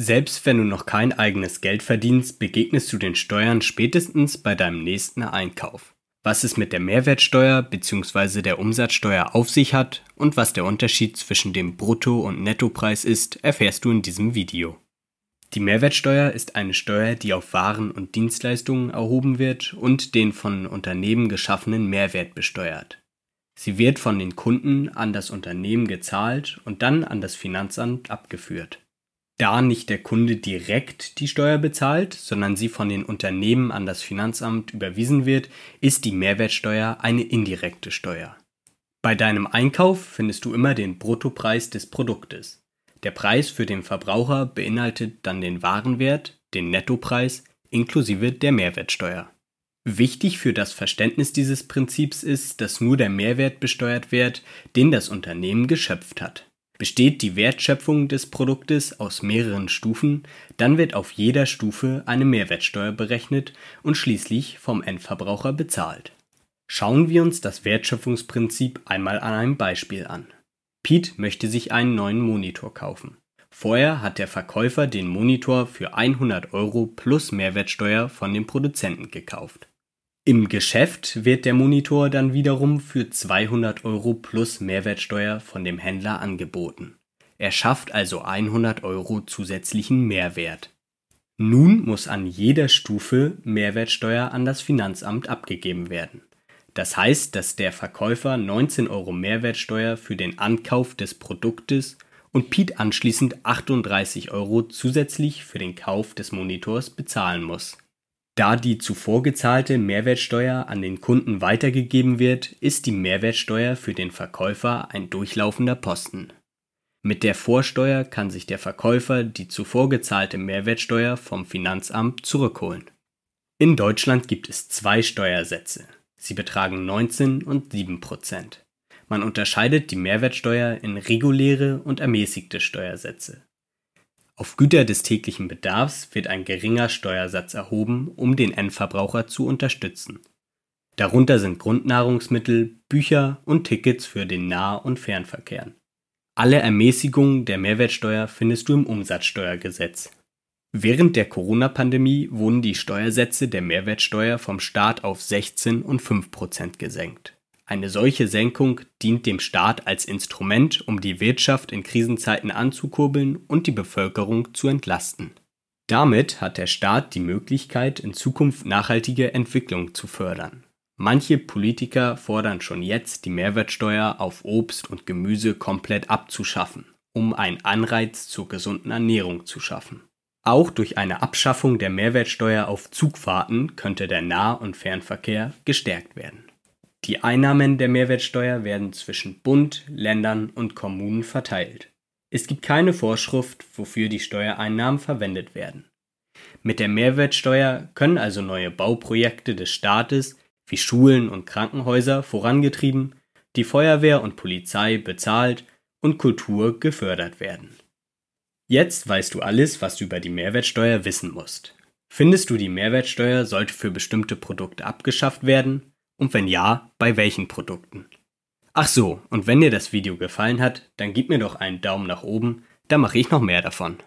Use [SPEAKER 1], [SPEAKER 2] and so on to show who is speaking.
[SPEAKER 1] Selbst wenn du noch kein eigenes Geld verdienst, begegnest du den Steuern spätestens bei deinem nächsten Einkauf. Was es mit der Mehrwertsteuer bzw. der Umsatzsteuer auf sich hat und was der Unterschied zwischen dem Brutto- und Nettopreis ist, erfährst du in diesem Video. Die Mehrwertsteuer ist eine Steuer, die auf Waren und Dienstleistungen erhoben wird und den von Unternehmen geschaffenen Mehrwert besteuert. Sie wird von den Kunden an das Unternehmen gezahlt und dann an das Finanzamt abgeführt da nicht der Kunde direkt die Steuer bezahlt, sondern sie von den Unternehmen an das Finanzamt überwiesen wird, ist die Mehrwertsteuer eine indirekte Steuer. Bei deinem Einkauf findest du immer den Bruttopreis des Produktes. Der Preis für den Verbraucher beinhaltet dann den Warenwert, den Nettopreis inklusive der Mehrwertsteuer. Wichtig für das Verständnis dieses Prinzips ist, dass nur der Mehrwert besteuert wird, den das Unternehmen geschöpft hat. Besteht die Wertschöpfung des Produktes aus mehreren Stufen, dann wird auf jeder Stufe eine Mehrwertsteuer berechnet und schließlich vom Endverbraucher bezahlt. Schauen wir uns das Wertschöpfungsprinzip einmal an einem Beispiel an. Pete möchte sich einen neuen Monitor kaufen. Vorher hat der Verkäufer den Monitor für 100 Euro plus Mehrwertsteuer von dem Produzenten gekauft. Im Geschäft wird der Monitor dann wiederum für 200 Euro plus Mehrwertsteuer von dem Händler angeboten. Er schafft also 100 Euro zusätzlichen Mehrwert. Nun muss an jeder Stufe Mehrwertsteuer an das Finanzamt abgegeben werden. Das heißt, dass der Verkäufer 19 Euro Mehrwertsteuer für den Ankauf des Produktes und Piet anschließend 38 Euro zusätzlich für den Kauf des Monitors bezahlen muss. Da die zuvor gezahlte Mehrwertsteuer an den Kunden weitergegeben wird, ist die Mehrwertsteuer für den Verkäufer ein durchlaufender Posten. Mit der Vorsteuer kann sich der Verkäufer die zuvor gezahlte Mehrwertsteuer vom Finanzamt zurückholen. In Deutschland gibt es zwei Steuersätze. Sie betragen 19 und 7 Prozent. Man unterscheidet die Mehrwertsteuer in reguläre und ermäßigte Steuersätze. Auf Güter des täglichen Bedarfs wird ein geringer Steuersatz erhoben, um den Endverbraucher zu unterstützen. Darunter sind Grundnahrungsmittel, Bücher und Tickets für den Nah- und Fernverkehr. Alle Ermäßigungen der Mehrwertsteuer findest du im Umsatzsteuergesetz. Während der Corona-Pandemie wurden die Steuersätze der Mehrwertsteuer vom Staat auf 16 und 5 Prozent gesenkt eine solche Senkung dient dem Staat als Instrument, um die Wirtschaft in Krisenzeiten anzukurbeln und die Bevölkerung zu entlasten. Damit hat der Staat die Möglichkeit, in Zukunft nachhaltige Entwicklung zu fördern. Manche Politiker fordern schon jetzt, die Mehrwertsteuer auf Obst und Gemüse komplett abzuschaffen, um einen Anreiz zur gesunden Ernährung zu schaffen. Auch durch eine Abschaffung der Mehrwertsteuer auf Zugfahrten könnte der Nah- und Fernverkehr gestärkt werden. Die Einnahmen der Mehrwertsteuer werden zwischen Bund, Ländern und Kommunen verteilt. Es gibt keine Vorschrift, wofür die Steuereinnahmen verwendet werden. Mit der Mehrwertsteuer können also neue Bauprojekte des Staates wie Schulen und Krankenhäuser vorangetrieben, die Feuerwehr und Polizei bezahlt und Kultur gefördert werden. Jetzt weißt du alles, was du über die Mehrwertsteuer wissen musst. Findest du, die Mehrwertsteuer sollte für bestimmte Produkte abgeschafft werden? Und wenn ja, bei welchen Produkten? Ach so, und wenn dir das Video gefallen hat, dann gib mir doch einen Daumen nach oben, da mache ich noch mehr davon.